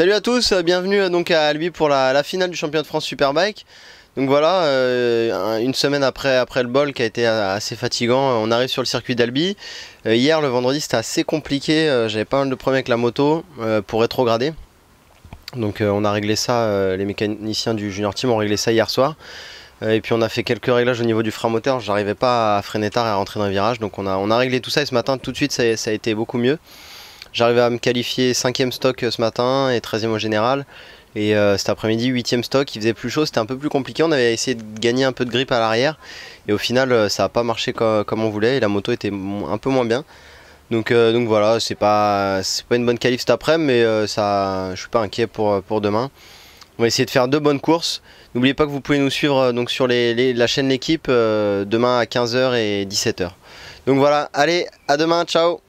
Salut à tous, euh, bienvenue euh, donc à Albi pour la, finale du championnat de France Superbike. Donc voilà, euh, une semaine après, après le bol qui a été assez fatigant, on arrive sur le circuit d'Albi. hier, le vendredi, c'était assez compliqué, j'avais pas mal de problèmes avec la moto pour rétrograder. Donc on a réglé ça, les mécaniciens du Junior Team ont réglé ça hier soir. et puis on a fait quelques réglages au niveau du frein moteur, j'arrivais pas à freiner tard et à rentrer dans un virage. Donc on a, on a réglé tout ça et ce matin, tout de suite, ça a été beaucoup mieux. J'arrivais à me qualifier 5ème stock euh, ce matin et 13ème au général. Et euh, cet après-midi, 8ème stock, il faisait plus chaud, c'était un peu plus compliqué. On avait essayé de gagner un peu de grip à l'arrière. Et au final, euh, ça n'a pas marché comme, on voulait. Et la moto était un peu moins bien. Donc, voilà, c'est pas, pas une bonne qualif cet après, midi mais je ne je suis pas inquiet pour, demain. On va essayer de faire deux bonnes courses. N'oubliez pas que vous pouvez nous suivre donc, sur la chaîne L'équipe demain à 15h et 17h. Donc voilà, allez, à demain, ciao